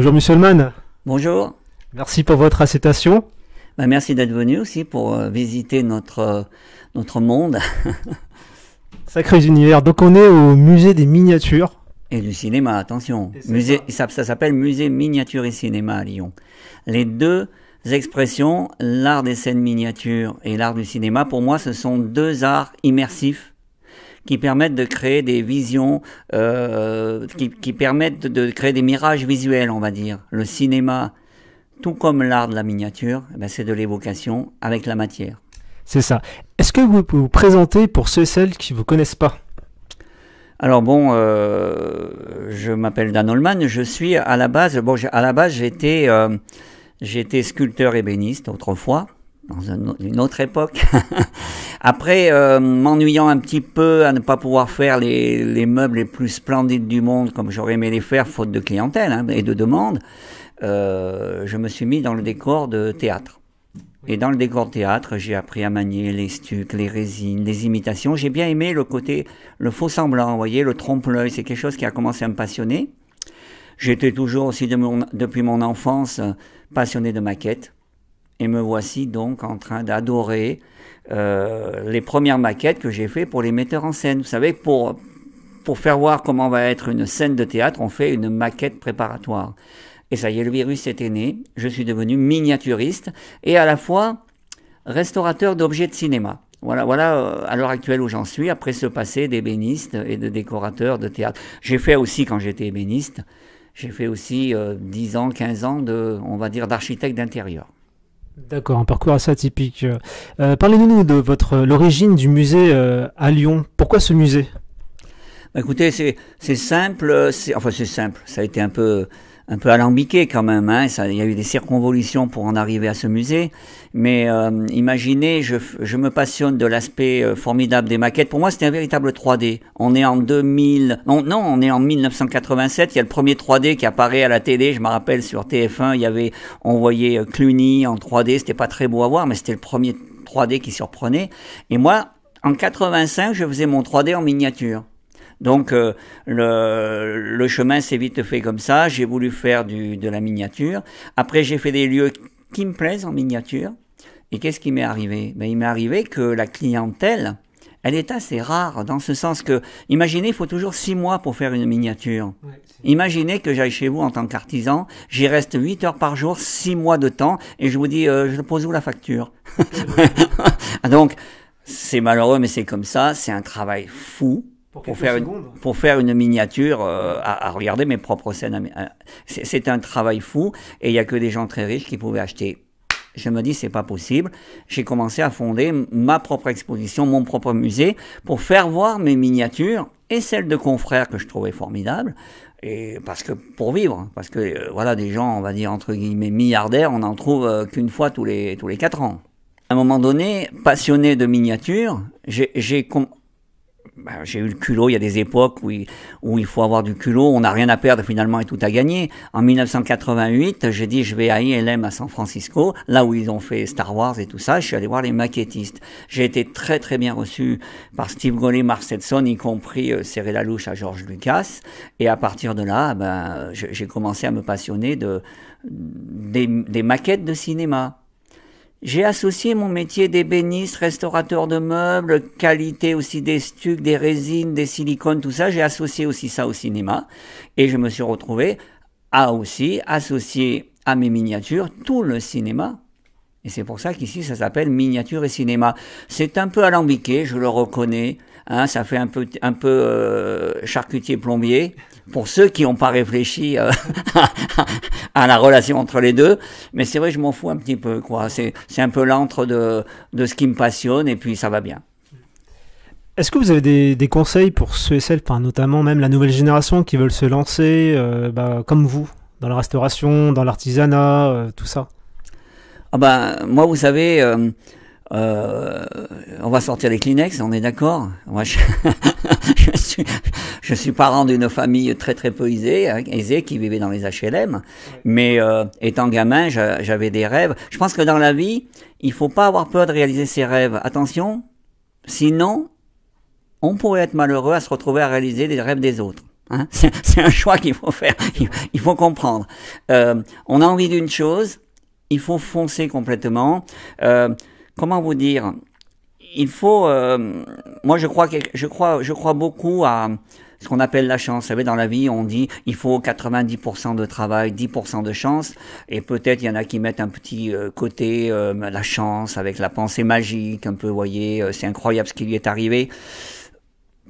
Bonjour Monsieur Bonjour. Merci pour votre acceptation. Bah, merci d'être venu aussi pour euh, visiter notre, euh, notre monde. Sacré univers. Donc on est au musée des miniatures. Et du cinéma, attention. Musée, ça, ça s'appelle Musée miniature et cinéma à Lyon. Les deux expressions, l'art des scènes miniatures et l'art du cinéma, pour moi, ce sont deux arts immersifs qui permettent de créer des visions, euh, qui, permettent de créer des mirages visuels, on va dire. Le cinéma, tout comme l'art de la miniature, eh ben, c'est de l'évocation avec la matière. C'est ça. Est-ce que vous pouvez vous présenter pour ceux et celles qui ne vous connaissent pas alors bon, euh, je m'appelle Dan Holman, je suis à la base, bon, à la base j'étais euh, j'étais sculpteur ébéniste autrefois, dans une autre époque. Après, euh, m'ennuyant un petit peu à ne pas pouvoir faire les, meubles les plus splendides du monde comme j'aurais aimé les faire, faute de clientèle hein, et de demande, euh, je me suis mis dans le décor de théâtre. Et dans le décor de théâtre, j'ai appris à manier les stucs, les résines, les imitations. J'ai bien aimé le côté, le faux semblant, vous voyez, le trompe-l'œil. C'est quelque chose qui a commencé à me passionner. J'étais toujours aussi depuis mon enfance passionné de maquettes. Et me voici donc en train d'adorer euh, les premières maquettes que j'ai faites pour les metteurs en scène. Vous savez, pour, pour faire voir comment va être une scène de théâtre, on fait une maquette préparatoire. Et ça y est, le virus était né, je suis devenu miniaturiste et à la fois restaurateur d'objets de cinéma. Voilà, voilà euh, à l'heure actuelle où j'en suis, après ce passé d'ébéniste et de décorateur de théâtre. J'ai fait aussi, quand j'étais ébéniste, j'ai fait aussi 10 euh, ans, 15 ans de, on va dire, d'architecte d'intérieur. D'accord, un parcours assez atypique. Euh, parlez-nous de votre l'origine du musée euh, à Lyon. Pourquoi ce musée bah, Écoutez, c'est simple. Enfin, c'est simple. Ça a été un peu un peu alambiqué quand même. Hein. Ça, il y a eu des circonvolutions pour en arriver à ce musée. Mais euh, imaginez, je, je, me passionne de l'aspect euh, formidable des maquettes. Pour moi, c'était un véritable 3D. On est en 2000, non, on est en 1987. Il y a le premier 3D qui apparaît à la télé. Je me rappelle sur TF1, il y avait, on voyait euh, Cluny en 3D. C'était pas très beau à voir, mais c'était le premier 3D qui surprenait. Et moi, en 85, je faisais mon 3D en miniature. Donc euh, le, chemin s'est vite fait comme ça. J'ai voulu faire du, de la miniature. Après, j'ai fait des lieux qui me plaisent en miniature. Et qu'est-ce qui m'est arrivé ben, Il m'est arrivé que la clientèle, elle est assez rare dans ce sens que, imaginez, il faut toujours six mois pour faire une miniature. imaginez que j'aille chez vous en tant qu'artisan, j'y reste huit heures par jour, six mois de temps, et je vous dis, euh, je pose où la facture Donc, c'est malheureux, mais c'est comme ça, c'est un travail fou pour, faire, une, miniature euh, à, regarder mes propres scènes. C'est un travail fou et il n'y a que des gens très riches qui pouvaient acheter. Je me dis, c'est pas possible. J'ai commencé à fonder ma propre exposition, mon propre musée, pour faire voir mes miniatures et celles de confrères que je trouvais formidables. Et parce que pour vivre, hein, parce que euh, voilà, des gens, on va dire entre guillemets milliardaires, on n'en trouve euh, qu'une fois tous les tous les quatre ans. À un moment donné, passionné de miniatures, j'ai bah, j'ai eu le culot, il y a des époques où il, où il faut avoir du culot, on n'a rien à perdre finalement et tout à gagner. En 1988, j'ai dit je vais à ILM à San Francisco, là où ils ont fait Star Wars et tout ça, je suis allé voir les maquettistes. J'ai été très très bien reçu par Steve Golley, Mark Stetson, y compris serrer euh, Serré la louche à George Lucas, et à partir de là, ben, j'ai commencé à me passionner de, des, des maquettes de cinéma. J'ai associé mon métier d'ébéniste, restaurateur de meubles, qualité aussi des stucs, des résines, des silicones, tout ça. J'ai associé aussi ça au cinéma. Et je me suis retrouvé à aussi associer à mes miniatures tout le cinéma et c'est pour ça qu'ici, ça s'appelle miniature et cinéma. C'est un peu alambiqué, je le reconnais. Hein, ça fait un peu, un peu euh, charcutier plombier pour ceux qui n'ont pas réfléchi euh, à la relation entre les deux. Mais c'est vrai, je m'en fous un petit peu. quoi. C'est un peu l'antre de, de ce qui me passionne et puis ça va bien. Est-ce que vous avez des, conseils pour ceux et celles, notamment même la nouvelle génération qui veulent se lancer euh, bah, comme vous dans la restauration, dans l'artisanat, tout ça ah bah, moi, vous savez, euh, euh, on va sortir les Kleenex, on est d'accord Moi, je, suis, je suis parent d'une famille très très peu aisée, hein, qui vivait dans les HLM. Mais euh, étant gamin, j'avais des rêves. Je pense que dans la vie, il faut pas avoir peur de réaliser ses rêves. Attention, sinon, on pourrait être malheureux à se retrouver à réaliser les rêves des autres. Hein. c'est un choix qu'il faut faire, il, faut comprendre. Euh, on a envie d'une chose, il faut foncer complètement. Euh, comment vous dire Il faut. Euh, moi, je crois, que, je crois, je crois beaucoup à ce qu'on appelle la chance. Vous savez, dans la vie, on dit il faut 90% de travail, 10% de chance, et peut-être il y en a qui mettent un petit euh, côté la chance avec la pensée magique, un peu, voyez, c'est incroyable ce qui lui est arrivé.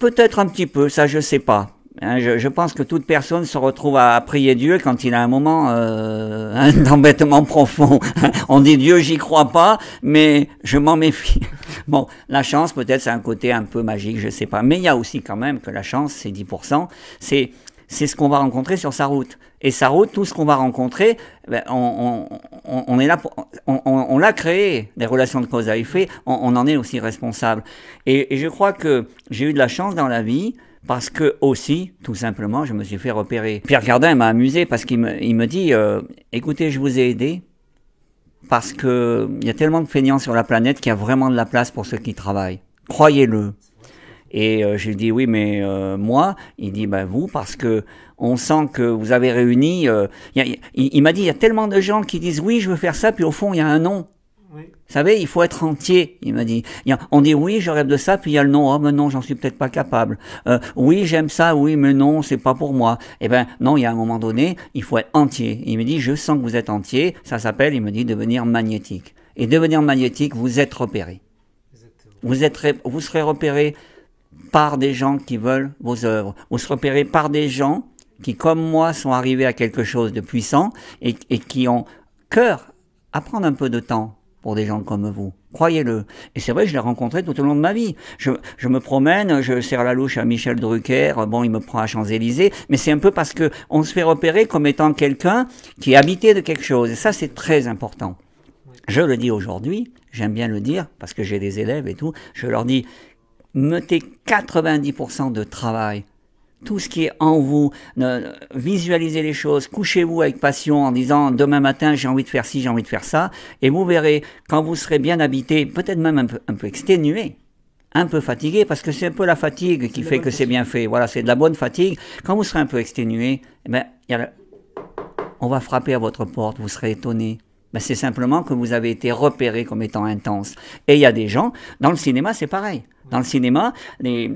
Peut-être un petit peu, ça je ne sais pas. Hein, je, je, pense que toute personne se retrouve à, prier Dieu quand il a un moment euh, d'embêtement profond. On dit Dieu, j'y crois pas, mais je m'en méfie. Bon, la chance, peut-être, c'est un côté un peu magique, je sais pas. Mais il y a aussi quand même que la chance, c'est 10%. C'est c'est ce qu'on va rencontrer sur sa route. Et sa route, tout ce qu'on va rencontrer, ben, on, on, on, est là, pour, on, on l'a créé, les relations de cause à effet, on, en est aussi responsable. et je crois que j'ai eu de la chance dans la vie parce que aussi, tout simplement, je me suis fait repérer. Pierre gardin m'a amusé parce qu'il me, il me dit, euh, écoutez, je vous ai aidé parce que euh, il y a tellement de feignants sur la planète qu'il y a vraiment de la place pour ceux qui travaillent. Croyez-le. Et euh, je lui dis oui, mais euh, moi, il dit ben vous parce que on sent que vous avez réuni. il m'a dit il y a tellement de gens qui disent oui, je veux faire ça, puis au fond il y a un non. Vous savez, il faut être entier, il me dit. On dit oui, je rêve de ça, puis il y a le non, oh mais non, j'en suis peut-être pas capable. Euh, oui, j'aime ça, oui, mais non, c'est pas pour moi. Eh ben non, il y a un moment donné, il faut être entier. Il me dit, je sens que vous êtes entier, ça s'appelle, il me dit, devenir magnétique. Et devenir magnétique, vous êtes repéré. Vous, êtes, vous serez repéré par des gens qui veulent vos œuvres. Vous serez repéré par des gens qui, comme moi, sont arrivés à quelque chose de puissant et, et qui ont cœur à prendre un peu de temps pour des gens comme vous. Croyez-le. Et c'est vrai, je l'ai rencontré tout au long de ma vie. Je, me promène, je serre la louche à Michel Drucker, bon, il me prend à Champs-Élysées, mais c'est un peu parce que on se fait repérer comme étant quelqu'un qui est habité de quelque chose. Et ça, c'est très important. Je le dis aujourd'hui, j'aime bien le dire, parce que j'ai des élèves et tout, je leur dis, mettez 90% de travail tout ce qui est en vous, visualisez les choses, couchez-vous avec passion en disant demain matin j'ai envie de faire ci, j'ai envie de faire ça, et vous verrez quand vous serez bien habité, peut-être même un peu, un peu exténué, un peu fatigué, parce que c'est un peu la fatigue qui fait que c'est bien fait. Voilà, c'est de la bonne fatigue. Quand vous serez un peu exténué, eh ben, on va frapper à votre porte, vous serez étonné. Ben, c'est simplement que vous avez été repéré comme étant intense. Et il y a des gens, dans le cinéma, c'est pareil. Dans le cinéma, les,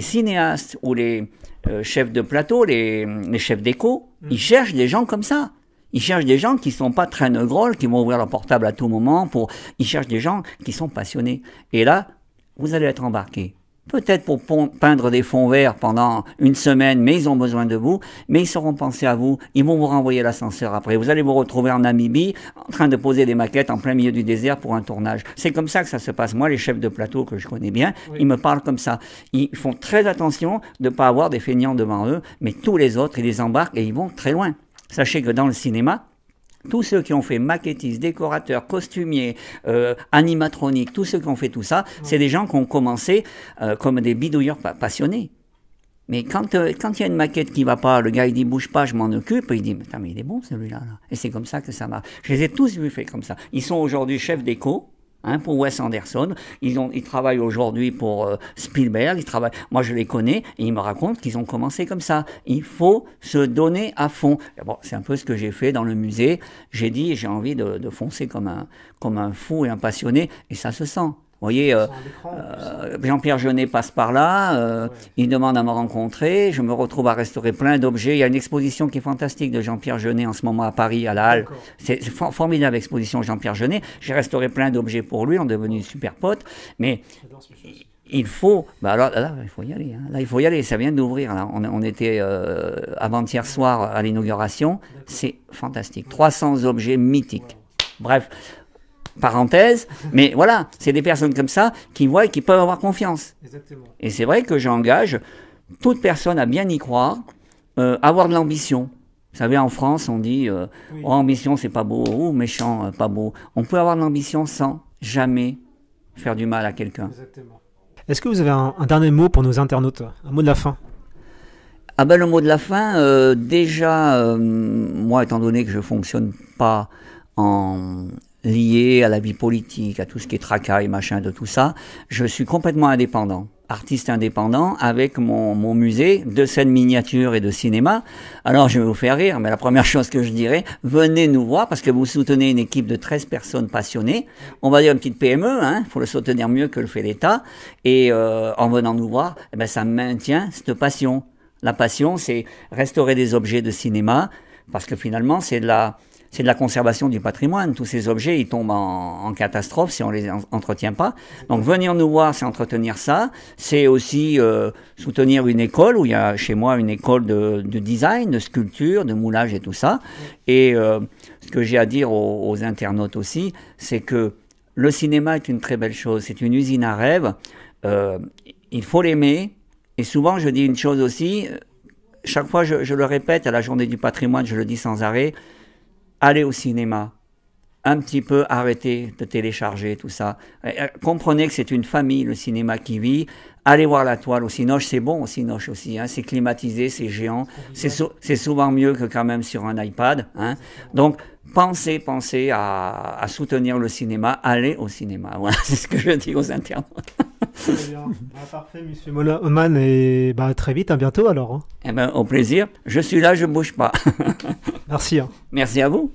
cinéastes ou les euh, chefs de plateau, les, chefs d'écho, mm. ils cherchent des gens comme ça. Ils cherchent des gens qui ne sont pas très grolles, qui vont ouvrir leur portable à tout moment. Pour... Ils cherchent des gens qui sont passionnés. Et là, vous allez être embarqué peut-être pour peindre des fonds verts pendant une semaine, mais ils ont besoin de vous, mais ils sauront pensés à vous, ils vont vous renvoyer l'ascenseur après. Vous allez vous retrouver en Namibie en train de poser des maquettes en plein milieu du désert pour un tournage. C'est comme ça que ça se passe. Moi, les chefs de plateau que je connais bien, ils me parlent comme ça. Ils font très attention de ne pas avoir des feignants devant eux, mais tous les autres, ils les embarquent et ils vont très loin. Sachez que dans le cinéma, tous ceux qui ont fait maquettistes, décorateurs, costumiers, euh, animatroniques, tous ceux qui ont fait tout ça, c'est des gens qui ont commencé euh, comme des bidouilleurs passionnés. Mais quand euh, quand il y a une maquette qui va pas, le gars il dit bouge pas, je m'en occupe, il dit mais, il est bon celui-là. Et c'est comme ça que ça marche. Je les ai tous vu faire comme ça. Ils sont aujourd'hui chefs d'éco Hein, pour Wes Anderson. Ils, ont, ils travaillent aujourd'hui pour euh, Spielberg. Ils travaillent, moi, je les connais et ils me racontent qu'ils ont commencé comme ça. Il faut se donner à fond. c'est un peu ce que j'ai fait dans le musée. J'ai dit, j'ai envie de, de foncer comme un, comme un fou et un passionné et ça se sent voyez, euh, euh, Jean-Pierre Jeunet passe par là, euh, il demande à me rencontrer, je me retrouve à restaurer plein d'objets. Il y a une exposition qui est fantastique de Jean-Pierre Jeunet en ce moment à Paris, à la Halle. C'est formidable formidable exposition Jean-Pierre Jeunet. J'ai restauré plein d'objets pour lui, on est devenus super pote Mais il faut, bah alors, hein. là, il faut y aller. Ça vient d'ouvrir. On, on, était avant-hier soir à l'inauguration. C'est fantastique. 300 objets mythiques. Bref, parenthèse, mais voilà, c'est des personnes comme ça qui voient et qui peuvent avoir confiance. Et c'est vrai que j'engage toute personne à bien y croire, euh, avoir de l'ambition. Vous savez, en France, on dit euh, oh, ambition, c'est pas beau, ou oh, méchant, euh, pas beau. On peut avoir de l'ambition sans jamais faire du mal à quelqu'un. Est-ce que vous avez un, dernier mot pour nos internautes Un mot de la fin Ah ben, le mot de la fin, déjà, moi, étant donné que je ne fonctionne pas en lié à la vie politique, à tout ce qui est et machin, de tout ça. Je suis complètement indépendant, artiste indépendant, avec mon, mon musée de scènes miniatures et de cinéma. Alors, je vais vous faire rire, mais la première chose que je dirais, venez nous voir, parce que vous soutenez une équipe de 13 personnes passionnées. On va dire une petite PME, hein, faut le soutenir mieux que le fait l'État. Et euh, en venant nous voir, eh ben, ça maintient cette passion. La passion, c'est restaurer des objets de cinéma, parce que finalement, c'est de la c'est de la conservation du patrimoine. Tous ces objets, ils tombent en, catastrophe si on les entretient pas. Donc venir nous voir, c'est entretenir ça. C'est aussi euh, soutenir une école où il y a chez moi une école de, design, de sculpture, de moulage et tout ça. Et euh, ce que j'ai à dire aux, internautes aussi, c'est que le cinéma est une très belle chose. C'est une usine à rêves. Euh, il faut l'aimer. Et souvent, je dis une chose aussi. Chaque fois, je le répète à la journée du patrimoine, je le dis sans arrêt allez au cinéma, un petit peu arrêtez de télécharger tout ça. Euh, comprenez que c'est une famille, le cinéma qui vit. Allez voir la toile au Cinoche, c'est bon au Cinoche aussi, hein. c'est climatisé, c'est géant, c'est souvent mieux que quand même sur un iPad. Hein. Donc pensez, pensez à, soutenir le cinéma, allez au cinéma, voilà, c'est ce que je dis aux internautes. Ah, parfait, monsieur Oman, et bah, très vite, à bientôt alors. Hein. Eh ben, au plaisir, je suis là, je bouge pas. Merci. Hein. Merci à vous.